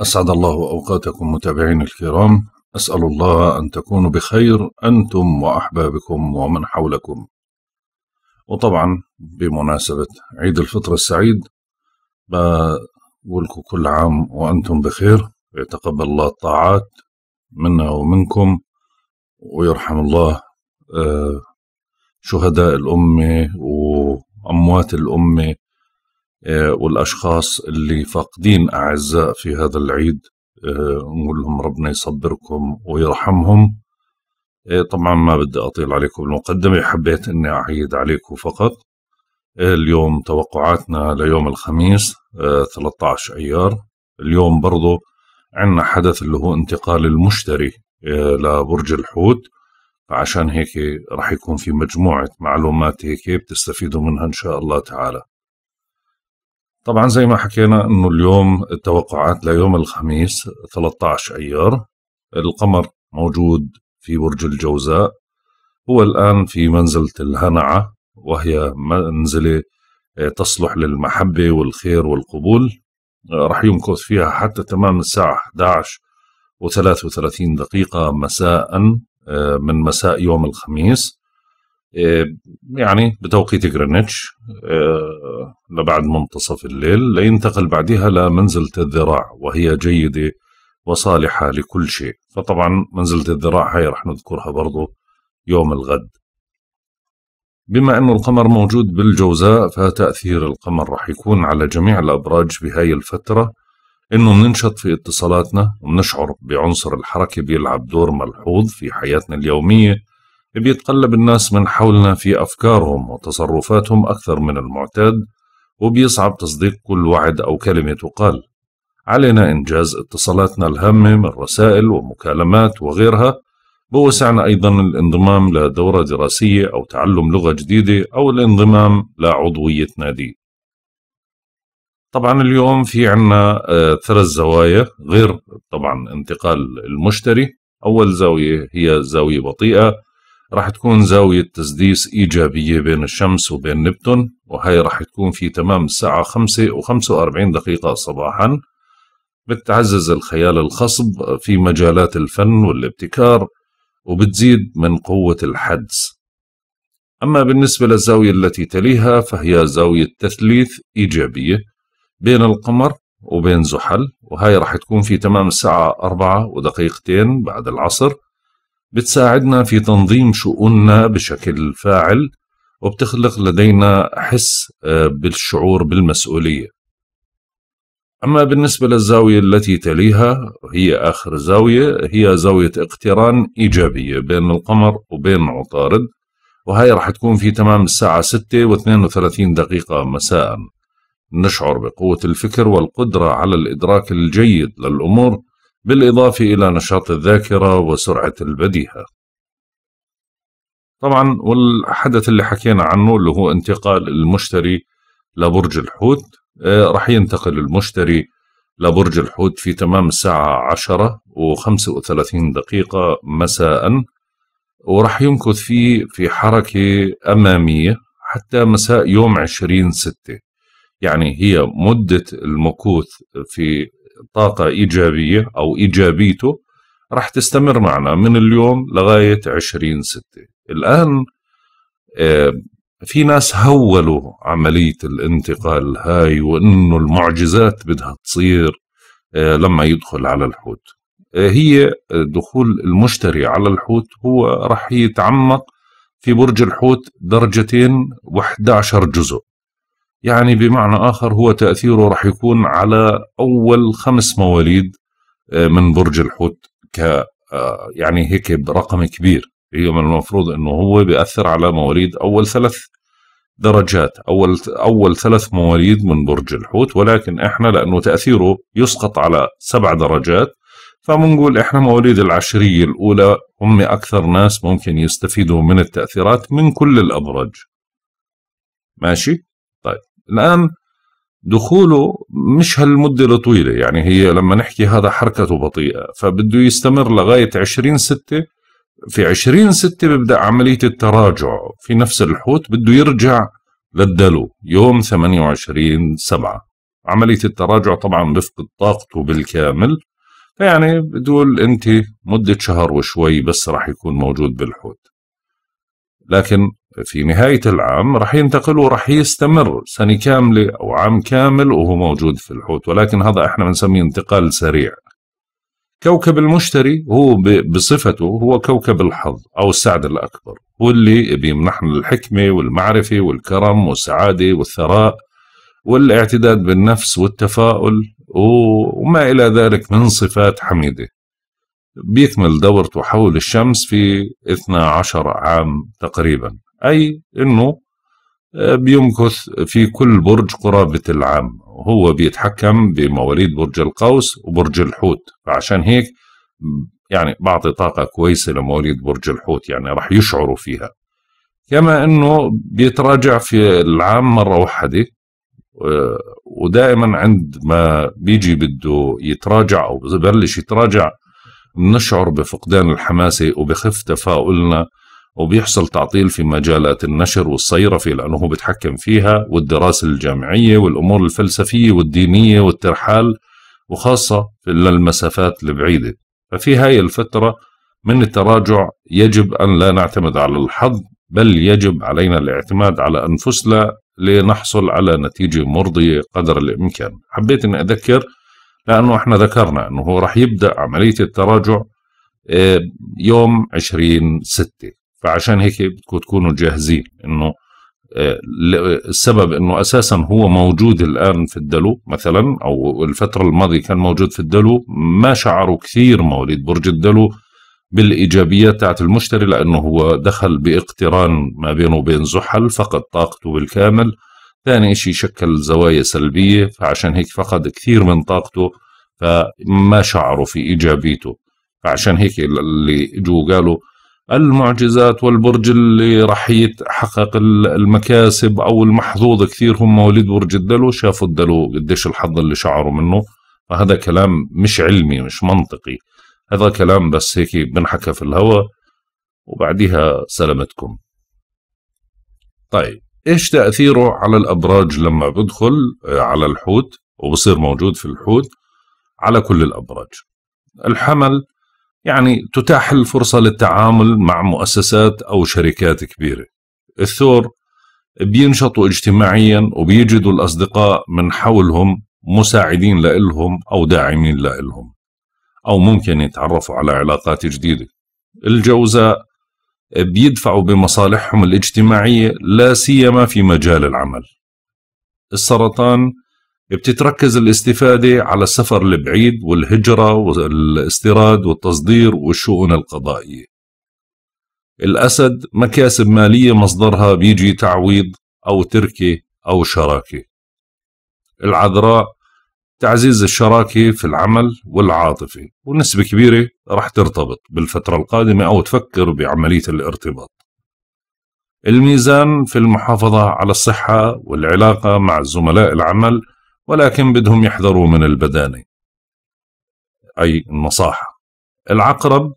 أسعد الله أوقاتكم متابعين الكرام أسأل الله أن تكونوا بخير أنتم وأحبابكم ومن حولكم وطبعا بمناسبة عيد الفطر السعيد بقولكم كل عام وأنتم بخير يتقبل الله الطاعات منا ومنكم ويرحم الله آه، شهداء الأمة وأموات الأمة آه، والأشخاص اللي فاقدين أعزاء في هذا العيد آه، نقول لهم ربنا يصبركم ويرحمهم آه، طبعا ما بدي أطيل عليكم المقدمه حبيت أني أعيد عليكم فقط اليوم توقعاتنا ليوم الخميس 13 أيار اليوم برضو عندنا حدث اللي هو انتقال المشتري لبرج الحوت فعشان هيك رح يكون في مجموعة معلومات هيك بتستفيدوا منها إن شاء الله تعالى طبعا زي ما حكينا انه اليوم التوقعات ليوم الخميس 13 ايار القمر موجود في برج الجوزاء هو الان في منزله الهنعه وهي منزله آه، تصلح للمحبه والخير والقبول آه، رح يمكث فيها حتى تمام الساعه 11 و33 دقيقه مساء آه، من مساء يوم الخميس آه، يعني بتوقيت جرينتش آه، لبعد منتصف الليل لينتقل بعدها لمنزلة الذراع وهي جيدة وصالحة لكل شيء فطبعا منزلة الذراع هاي رح نذكرها برضو يوم الغد بما أن القمر موجود بالجوزاء فتأثير القمر رح يكون على جميع الأبراج بهاي الفترة إنه مننشط في اتصالاتنا ومنشعر بعنصر الحركة بيلعب دور ملحوظ في حياتنا اليومية بيتقلب الناس من حولنا في أفكارهم وتصرفاتهم أكثر من المعتاد وبيصعب تصديق كل وعد أو كلمة تقال علينا إنجاز اتصالاتنا الهامة من رسائل ومكالمات وغيرها بوسعنا أيضا الانضمام لدورة دراسية أو تعلم لغة جديدة أو الانضمام لعضوية نادي طبعا اليوم في عنا آه، ثلاث زوايا غير طبعا انتقال المشتري أول زاوية هي زاوية بطيئة راح تكون زاوية تسديس إيجابية بين الشمس وبين نبتون وهي راح تكون في تمام الساعة 5 و 45 دقيقة صباحا بتعزز الخيال الخصب في مجالات الفن والابتكار وبتزيد من قوة الحدس أما بالنسبة للزاوية التي تليها فهي زاوية تثليث إيجابية بين القمر وبين زحل وهي راح تكون في تمام الساعة أربعة ودقيقتين بعد العصر بتساعدنا في تنظيم شؤوننا بشكل فاعل وبتخلق لدينا حس آه، بالشعور بالمسؤولية أما بالنسبة للزاوية التي تليها هي آخر زاوية هي زاوية اقتران إيجابية بين القمر وبين عطارد وهي رح تكون في تمام الساعة 6 و 32 دقيقة مساء نشعر بقوة الفكر والقدرة على الإدراك الجيد للأمور بالإضافة إلى نشاط الذاكرة وسرعة البديهة طبعا والحدث اللي حكينا عنه اللي هو انتقال المشتري لبرج الحوت آه، رح ينتقل المشتري لبرج الحوت في تمام الساعة 10 و35 دقيقة مساء ورح يمكث فيه في حركة أمامية حتى مساء يوم 20 ستة يعني هي مدة المكوث في طاقة إيجابية أو إيجابيته راح تستمر معنا من اليوم لغاية 20 ستة الآن آه، في ناس هولوا عملية الانتقال هاي وإنه المعجزات بدها تصير آه، لما يدخل على الحوت آه، هي دخول المشتري على الحوت هو راح يتعمق في برج الحوت درجتين و11 جزء يعني بمعنى آخر هو تأثيره راح يكون على أول خمس مواليد آه، من برج الحوت ك آه، يعني هيك برقم كبير هي من المفروض انه هو بيأثر على مواليد اول ثلاث درجات اول اول ثلاث مواليد من برج الحوت ولكن احنا لانه تاثيره يسقط على سبع درجات فبنقول احنا مواليد العشريه الاولى هم اكثر ناس ممكن يستفيدوا من التاثيرات من كل الابراج ماشي طيب الآن دخوله مش هالمدة الطويلة يعني هي لما نحكي هذا حركته بطيئة فبده يستمر لغاية 20 6 في 20 6 ببدأ عملية التراجع في نفس الحوت بده يرجع للدلو يوم 28 7 عملية التراجع طبعا بفقد طاقته بالكامل فيعني بتقول انت مدة شهر وشوي بس راح يكون موجود بالحوت لكن في نهاية العام راح ينتقل وراح يستمر سنة كاملة أو عام كامل وهو موجود في الحوت ولكن هذا احنا بنسميه انتقال سريع كوكب المشتري هو بصفته هو كوكب الحظ أو السعد الأكبر هو اللي بيمنحنا الحكمة والمعرفة والكرم والسعادة والثراء والاعتداد بالنفس والتفاؤل وما إلى ذلك من صفات حميدة بيكمل دورته حول الشمس في 12 عام تقريبا أي أنه آه، بيمكث في كل برج قرابة العام وهو بيتحكم بمواليد برج القوس وبرج الحوت فعشان هيك يعني بعطي طاقة كويسة لمواليد برج الحوت يعني رح يشعروا فيها كما أنه بيتراجع في العام مرة واحدة آه، ودائما عند ما بيجي بده يتراجع أو ببلش يتراجع بنشعر بفقدان الحماسة وبخف تفاؤلنا وبيحصل تعطيل في مجالات النشر والصيرفة لأنه هو بتحكم فيها والدراسة الجامعية والأمور الفلسفية والدينية والترحال وخاصة للمسافات البعيدة ففي هاي الفترة من التراجع يجب أن لا نعتمد على الحظ بل يجب علينا الاعتماد على أنفسنا لنحصل على نتيجة مرضية قدر الإمكان حبيت أن أذكر لأنه إحنا ذكرنا أنه راح يبدأ عملية التراجع آه، يوم 20 ستة فعشان هيك بدكم تكونوا جاهزين انه آه، السبب انه اساسا هو موجود الان في الدلو مثلا او الفتره الماضيه كان موجود في الدلو ما شعروا كثير مواليد برج الدلو بالايجابيات تاعت المشتري لانه هو دخل باقتران ما بينه وبين زحل فقد طاقته بالكامل ثاني شيء شكل زوايا سلبيه فعشان هيك فقد كثير من طاقته فما شعروا في ايجابيته فعشان هيك اللي اجوا قالوا المعجزات والبرج اللي راح يتحقق المكاسب او المحظوظ كثير هم مواليد برج الدلو شافوا الدلو قديش الحظ اللي شعروا منه فهذا كلام مش علمي مش منطقي هذا كلام بس هيك بنحكى في الهواء وبعديها سلامتكم طيب ايش تأثيره على الابراج لما بدخل آه، على الحوت وبصير موجود في الحوت على كل الابراج الحمل يعني تتاح الفرصة للتعامل مع مؤسسات أو شركات كبيرة الثور بينشطوا اجتماعيا وبيجدوا الأصدقاء من حولهم مساعدين لإلهم أو داعمين لإلهم أو ممكن يتعرفوا على علاقات جديدة الجوزاء بيدفعوا بمصالحهم الاجتماعية لا سيما في مجال العمل السرطان بتتركز الاستفادة على السفر البعيد والهجرة والاستيراد والتصدير والشؤون القضائية الأسد مكاسب مالية مصدرها بيجي تعويض أو تركة أو شراكة العذراء تعزيز الشراكة في العمل والعاطفة ونسبة كبيرة رح ترتبط بالفترة القادمة أو تفكر بعملية الارتباط الميزان في المحافظة على الصحة والعلاقة مع زملاء العمل ولكن بدهم يحذروا من البدانة أي النصاحة العقرب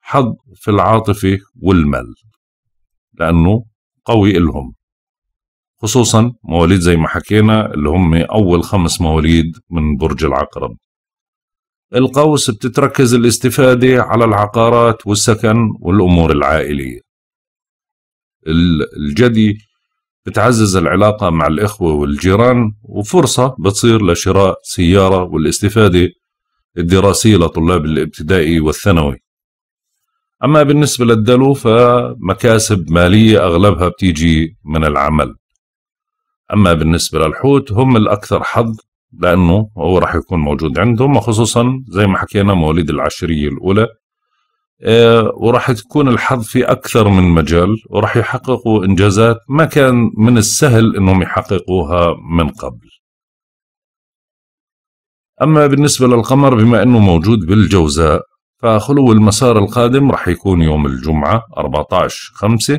حظ في العاطفة والمال لأنه قوي إلهم خصوصا مواليد زي ما حكينا اللي هم أول خمس مواليد من برج العقرب القوس بتتركز الاستفادة على العقارات والسكن والأمور العائلية الجدي بتعزز العلاقة مع الإخوة والجيران وفرصة بتصير لشراء سيارة والاستفادة الدراسية لطلاب الابتدائي والثانوي أما بالنسبة للدلو فمكاسب مالية أغلبها بتيجي من العمل أما بالنسبة للحوت هم الأكثر حظ لأنه هو راح يكون موجود عندهم وخصوصا زي ما حكينا مواليد العشرية الأولى آه، وراح تكون الحظ في اكثر من مجال وراح يحققوا انجازات ما كان من السهل انهم يحققوها من قبل. اما بالنسبه للقمر بما انه موجود بالجوزاء فخلو المسار القادم راح يكون يوم الجمعه 14 5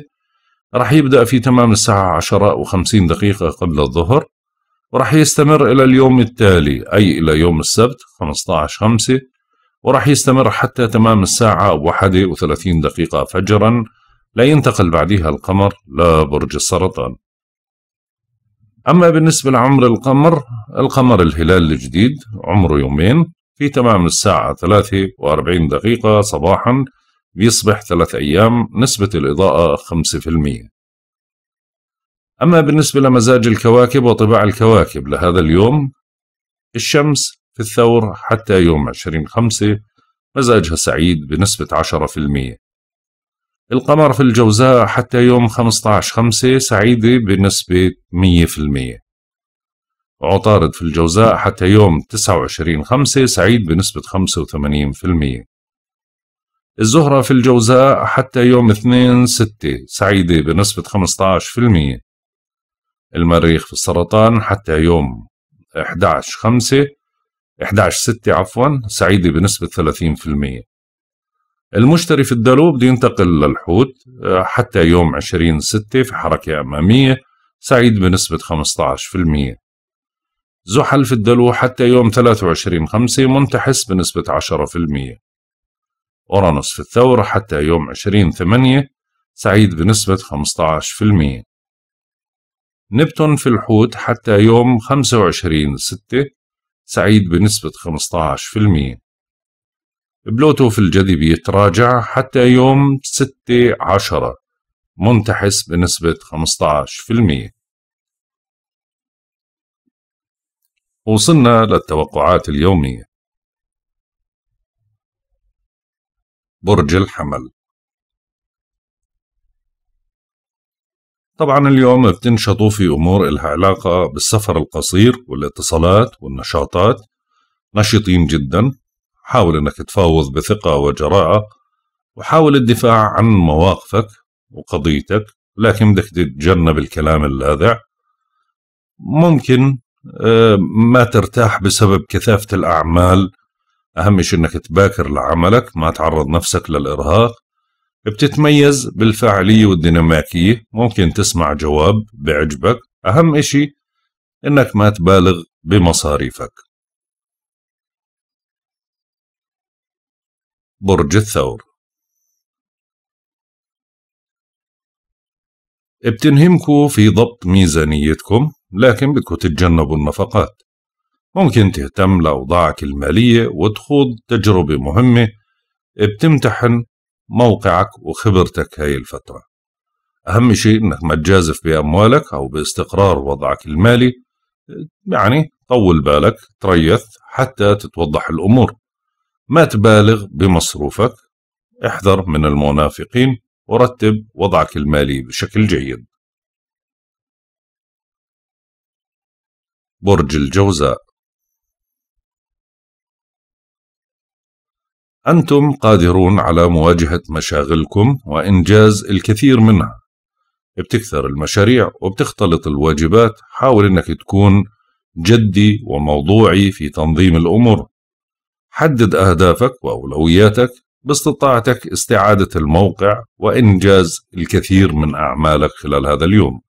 راح يبدا في تمام الساعه 10 و50 دقيقه قبل الظهر وراح يستمر الى اليوم التالي اي الى يوم السبت 15 5 وراح يستمر حتى تمام الساعة 31 دقيقة فجرا لا ينتقل بعدها القمر لبرج السرطان أما بالنسبة لعمر القمر القمر الهلال الجديد عمره يومين في تمام الساعة 43 دقيقة صباحا بيصبح ثلاث أيام نسبة الإضاءة 5% أما بالنسبة لمزاج الكواكب وطباع الكواكب لهذا اليوم الشمس في الثور حتى يوم 20 خمسة مزاجها سعيد بنسبة 10% القمر في الجوزاء حتى يوم 15 خمسة سعيدة بنسبة 100% عطارد في الجوزاء حتى يوم 29 5 سعيد بنسبة 85% الزهرة في الجوزاء حتى يوم 2 6 سعيدة بنسبة 15% المريخ في السرطان حتى يوم 11 6 عفوا سعيدة بنسبة 30% المشتري في الدلو بده ينتقل للحوت آه، حتى يوم 20 6 في حركة أمامية سعيد بنسبة 15% زحل في الدلو حتى يوم 23 5 منتحس بنسبة 10% أورانوس في الثور حتى يوم 20 8 سعيد بنسبة 15% نبتون في الحوت حتى يوم 25 ستة سعيد بنسبة 15% بلوتو في الجذب يتراجع حتى يوم 6 10 منتحس بنسبة 15% وصلنا للتوقعات اليومية برج الحمل طبعا اليوم بتنشطوا في أمور إلها علاقة بالسفر القصير والاتصالات والنشاطات نشيطين جدا حاول أنك تفاوض بثقة وجراءة وحاول الدفاع عن مواقفك وقضيتك لكن بدك تتجنب الكلام اللاذع ممكن آه، ما ترتاح بسبب كثافة الأعمال أهم شيء أنك تباكر لعملك ما تعرض نفسك للإرهاق بتتميز بالفاعلية والديناميكية ممكن تسمع جواب بعجبك أهم إشي إنك ما تبالغ بمصاريفك برج الثور بتنهمكوا في ضبط ميزانيتكم لكن بدكوا تتجنبوا النفقات ممكن تهتم لأوضاعك المالية وتخوض تجربة مهمة بتمتحن موقعك وخبرتك هاي الفترة أهم شيء أنك ما تجازف بأموالك أو باستقرار وضعك المالي يعني طول بالك تريث حتى تتوضح الأمور ما تبالغ بمصروفك احذر من المنافقين ورتب وضعك المالي بشكل جيد برج الجوزاء أنتم قادرون على مواجهة مشاغلكم وإنجاز الكثير منها بتكثر المشاريع وبتختلط الواجبات حاول أنك تكون جدي وموضوعي في تنظيم الأمور حدد أهدافك وأولوياتك باستطاعتك استعادة الموقع وإنجاز الكثير من أعمالك خلال هذا اليوم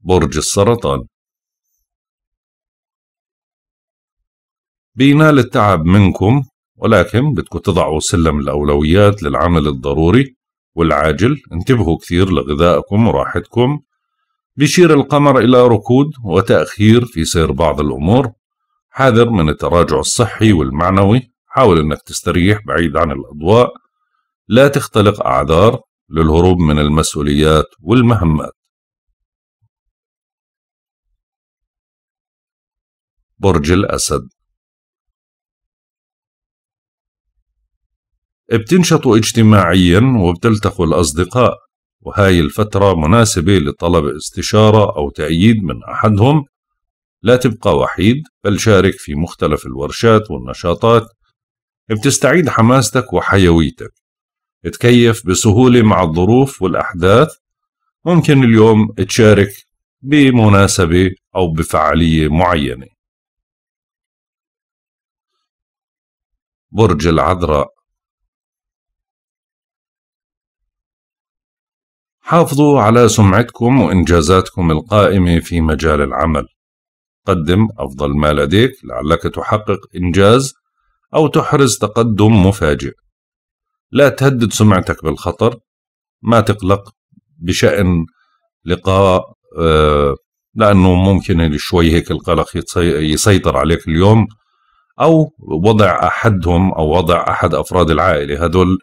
برج السرطان بينال التعب منكم ولكن بدكم تضعوا سلم الأولويات للعمل الضروري والعاجل انتبهوا كثير لغذائكم وراحتكم بيشير القمر إلى ركود وتأخير في سير بعض الأمور حذر من التراجع الصحي والمعنوي حاول أنك تستريح بعيد عن الأضواء لا تختلق أعذار للهروب من المسؤوليات والمهمات برج الأسد بتنشطوا اجتماعيا وبتلتقوا الأصدقاء وهاي الفترة مناسبة لطلب استشارة أو تأييد من أحدهم لا تبقى وحيد بل شارك في مختلف الورشات والنشاطات بتستعيد حماستك وحيويتك تكيف بسهولة مع الظروف والأحداث ممكن اليوم تشارك بمناسبة أو بفعالية معينة برج العذراء حافظوا على سمعتكم وإنجازاتكم القائمة في مجال العمل قدم أفضل ما لديك لعلك تحقق إنجاز أو تحرز تقدم مفاجئ لا تهدد سمعتك بالخطر ما تقلق بشأن لقاء آه، لأنه ممكن شوي هيك القلق يسيطر عليك اليوم أو وضع أحدهم أو وضع أحد أفراد العائلة هذول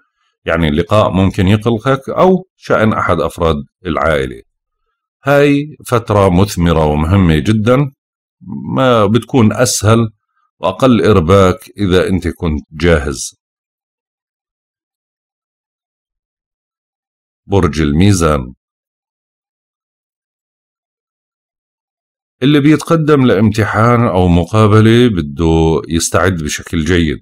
يعني اللقاء ممكن يقلقك أو شأن أحد أفراد العائلة هاي فترة مثمرة ومهمة جدا ما بتكون أسهل وأقل إرباك إذا أنت كنت جاهز برج الميزان اللي بيتقدم لامتحان أو مقابلة بده يستعد بشكل جيد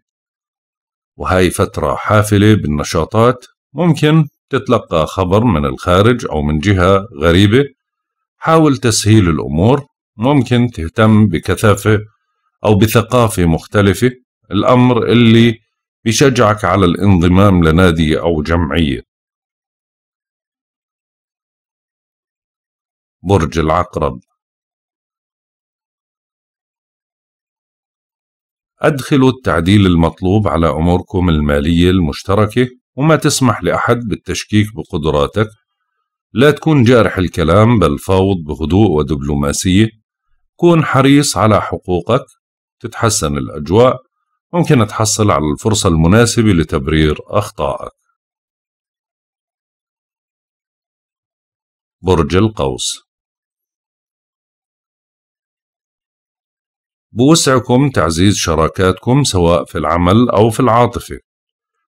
وهاي فترة حافلة بالنشاطات ممكن تتلقى خبر من الخارج أو من جهة غريبة حاول تسهيل الأمور ممكن تهتم بكثافة أو بثقافة مختلفة الأمر اللي بشجعك على الانضمام لنادي أو جمعية برج العقرب أدخلوا التعديل المطلوب على أموركم المالية المشتركة وما تسمح لأحد بالتشكيك بقدراتك لا تكون جارح الكلام بل فاوض بهدوء ودبلوماسية كون حريص على حقوقك تتحسن الأجواء ممكن تحصل على الفرصة المناسبة لتبرير أخطائك برج القوس بوسعكم تعزيز شراكاتكم سواء في العمل أو في العاطفة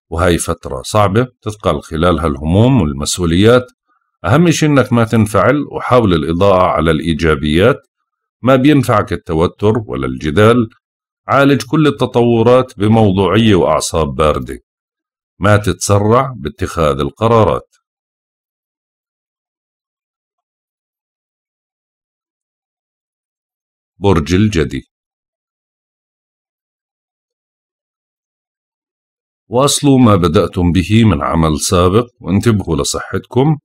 وهي فترة صعبة تثقل خلالها الهموم والمسؤوليات أهم شيء إنك ما تنفعل وحاول الإضاءة على الإيجابيات ما بينفعك التوتر ولا الجدال عالج كل التطورات بموضوعية وأعصاب باردة ما تتسرع باتخاذ القرارات برج الجدي واصلوا ما بدأتم به من عمل سابق وانتبهوا لصحتكم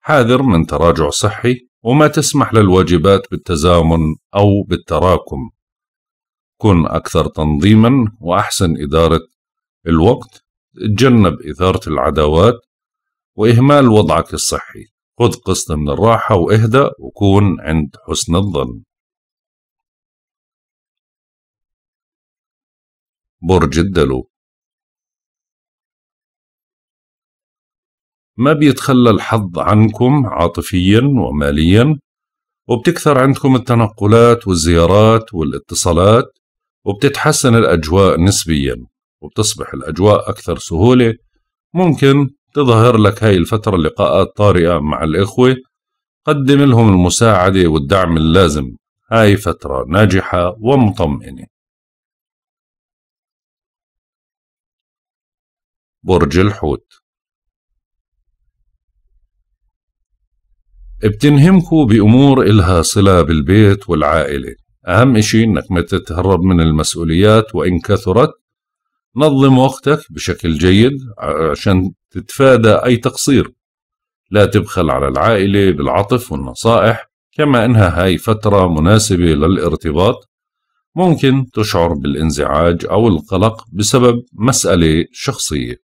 حاذر من تراجع صحي وما تسمح للواجبات بالتزامن أو بالتراكم كن أكثر تنظيما وأحسن إدارة الوقت تجنب إثارة العداوات وإهمال وضعك الصحي خذ قسط من الراحة واهدأ وكون عند حسن الظن برج الدلو ما بيتخلى الحظ عنكم عاطفيا وماليا وبتكثر عندكم التنقلات والزيارات والاتصالات وبتتحسن الأجواء نسبيا وبتصبح الأجواء أكثر سهولة ممكن تظهر لك هاي الفترة لقاءات طارئة مع الإخوة قدم لهم المساعدة والدعم اللازم هاي فترة ناجحة ومطمئنة برج الحوت بتنهمكوا بأمور إلها صلة بالبيت والعائلة أهم إشي إنك ما تتهرب من المسؤوليات وإن كثرت نظم وقتك بشكل جيد عشان تتفادى أي تقصير لا تبخل على العائلة بالعطف والنصائح كما إنها هاي فترة مناسبة للارتباط ممكن تشعر بالانزعاج أو القلق بسبب مسألة شخصية